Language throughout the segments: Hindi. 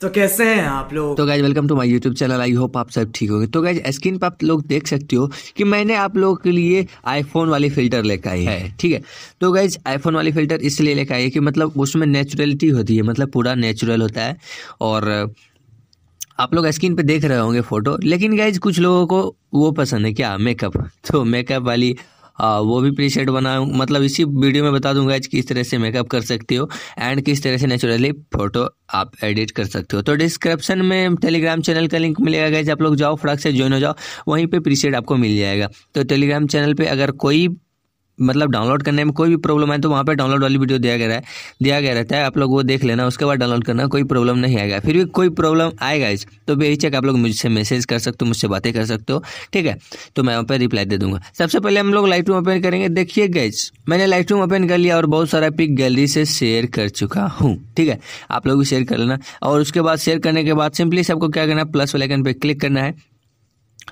तो कैसे हैं आप लोग तो guys welcome to my YouTube channel I hope आप सब ठीक होंगे तो गाइज स्क्रीन पर आप लोग देख सकते हो कि मैंने आप लोगों के लिए आईफोन वाली फिल्टर लेकर आई है ठीक है तो गाइज आईफोन वाली फिल्टर इसलिए लेकर आई है कि मतलब उसमें नेचुरलिटी होती है मतलब पूरा नेचुरल होता है और आप लोग स्क्रीन पर देख रहे होंगे फोटो लेकिन गाइज कुछ लोगों को वो पसंद है क्या मेकअप तो मेकअप वाली आ, वो भी प्रीसेट बनाऊँ मतलब इसी वीडियो में बता दूंगा किस तरह से मेकअप कर सकते हो एंड किस तरह से नेचुरली फोटो आप एडिट कर सकते हो तो डिस्क्रिप्शन में टेलीग्राम चैनल का लिंक मिलेगा जब आप लोग जाओ फटाक से ज्वाइन हो जाओ वहीं पे प्रीसेट आपको मिल जाएगा तो टेलीग्राम चैनल पर अगर कोई मतलब डाउनलोड करने में कोई भी प्रॉब्लम है तो वहाँ पर डाउनलोड वाली वीडियो दिया गया है दिया गया रहता है आप लोग वो देख लेना उसके बाद डाउनलोड करना कोई प्रॉब्लम नहीं आएगा फिर भी कोई प्रॉब्लम आएगा इस तो बेहिचक आप लोग मुझसे मैसेज कर सकते हो मुझसे बातें कर सकते हो ठीक है तो मैं वहाँ पर रिप्लाई दे दूँगा सबसे पहले हम लोग लाइट रूम ओपन करेंगे देखिए गैज मैंने लाइट रूम ओपन कर लिया और बहुत सारा पिक गैलरी से शेयर कर चुका हूँ ठीक है आप लोग भी शेयर कर लेना और उसके बाद शेयर करने के बाद सिंपली सबको क्या करना है प्लस वाले आइकन पर क्लिक करना है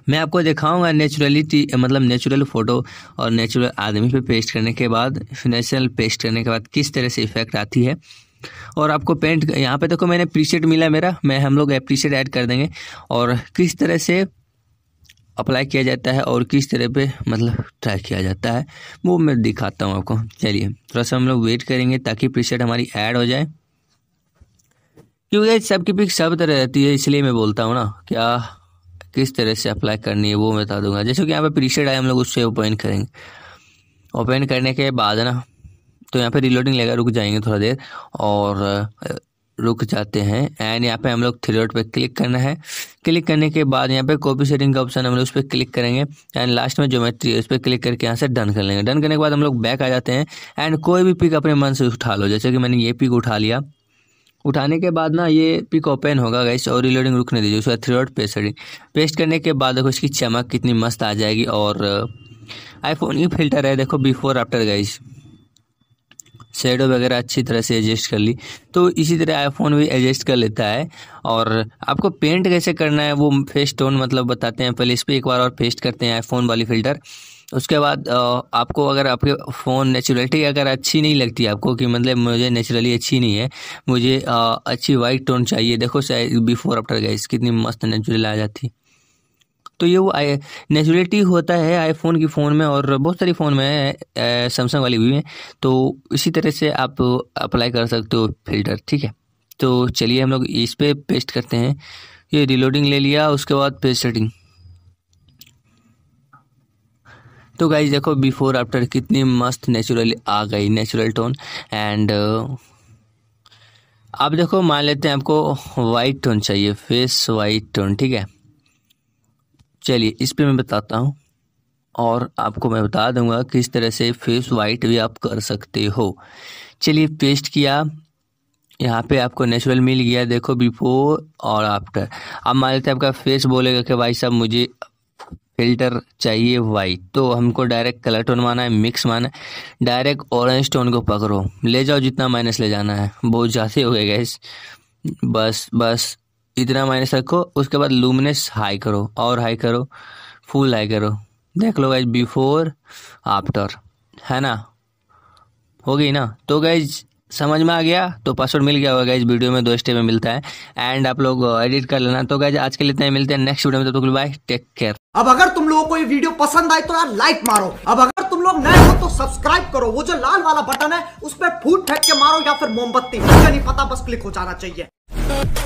मैं आपको दिखाऊंगा नेचुरलिटी मतलब नेचुरल फ़ोटो और नेचुरल आदमी पे पेस्ट करने के बाद नेचुरल पेस्ट करने के बाद किस तरह से इफ़ेक्ट आती है और आपको पेंट यहाँ पे देखो मैंने प्रीसेट मिला मेरा मैं हम लोग प्रीसेट ऐड कर देंगे और किस तरह से अप्लाई किया जाता है और किस तरह पे मतलब ट्राई किया जाता है वो मैं दिखाता हूँ आपको चलिए थोड़ा सा हम लोग वेट करेंगे ताकि प्रीसेट हमारी ऐड हो जाए क्योंकि सबकी पिक सब तरह रहती है इसलिए मैं बोलता हूँ ना क्या किस तरह से अप्लाई करनी है वो मैं बता दूंगा जैसे कि यहाँ पे प्रीशेड आए हम लोग उससे ओपन करेंगे ओपन करने के बाद ना तो यहाँ पे रिलोडिंग लेगा रुक जाएंगे थोड़ा देर और रुक जाते हैं एंड यहाँ पे हम लोग थ्री डॉट पर क्लिक करना है क्लिक करने के बाद यहाँ पे कॉपी सेटिंग का ऑप्शन हम लोग उस पर क्लिक करेंगे एंड लास्ट में ज्योमेट्री है उस पर क्लिक करके यहाँ से डन कर लेंगे डन करने के बाद हम लोग बैक आ जाते हैं एंड कोई भी पिक अपने मन से उठा लो जैसे कि मैंने ये पिक उठा लिया उठाने के बाद ना ये पिक ओपन होगा गैस और रिलोडिंग रुकने दीजिए उसके बाद थ्री डॉट पेस्ट पेस्ट करने के बाद देखो इसकी चमक कितनी मस्त आ जाएगी और आईफोन uh, की फिल्टर है देखो बिफोर आफ्टर गैस शेडो वगैरह अच्छी तरह से एडजस्ट कर ली तो इसी तरह आईफोन भी एडजस्ट कर लेता है और आपको पेंट कैसे करना है वो फेस टोन मतलब बताते हैं पहले इस पर एक बार और पेस्ट करते हैं आईफोन वाली फ़िल्टर उसके बाद आपको अगर आपके फ़ोन नेचुरलिटी अगर अच्छी नहीं लगती आपको कि मतलब मुझे नेचुरली अच्छी नहीं है मुझे अच्छी वाइट टोन चाहिए देखो शायद बिफोर आफ्टर गैस कितनी मस्त नेचुरल आ जाती तो ये वो आई नेचुरलिटी होता है आईफोन की फ़ोन में और बहुत सारी फ़ोन में सैमसंग वाली भी में तो इसी तरह से आप अप्लाई कर सकते हो फिल्टर ठीक है तो चलिए हम लोग इस पर पे पेस्ट करते हैं ये रिलोडिंग ले लिया उसके बाद पेस्ट सेटिंग तो गाइज देखो बिफोर आफ्टर कितनी मस्त नेचुरली आ गई नेचुरल टोन एंड आप देखो मान लेते हैं आपको वाइट टोन चाहिए फेस वाइट टोन ठीक है चलिए इस पर मैं बताता हूँ और आपको मैं बता दूंगा किस तरह से फेस वाइट भी आप कर सकते हो चलिए पेस्ट किया यहाँ पे आपको नेचुरल मिल गया देखो बिफोर और आफ्टर अब मान लेते हैं आपका फेस बोलेगा कि भाई साहब मुझे फिल्टर चाहिए वाइट तो हमको डायरेक्ट कलर टोन माना है मिक्स माना है डायरेक्ट ऑरेंज टोन को पकड़ो ले जाओ जितना माइनस ले जाना है बहुत ज़्यादा हो गया गैस बस बस इतना माइनस रखो उसके बाद लूमिनस हाई करो और हाई करो फुल हाई करो देख लो गाइज बिफोर आफ्टर है ना हो गई ना तो गाइज समझ में आ गया तो पासवर्ड मिल गया होगा इस वीडियो में दो स्टेप में मिलता है एंड आप लोग एडिट uh, कर लेना तो गाइज आज के लिए इतना ही मिलते हैं नेक्स्ट वीडियो में तो तक बाय टेक केयर अब अगर तुम लोगों को ये वीडियो पसंद आए तो यार लाइक मारो अब अगर तुम लोग नए हो तो सब्सक्राइब करो वो जो लाल वाला बटन है उस पर फूट फेंक के मारो या फिर मोमबत्ती नहीं पता बस क्लिक हो जाना चाहिए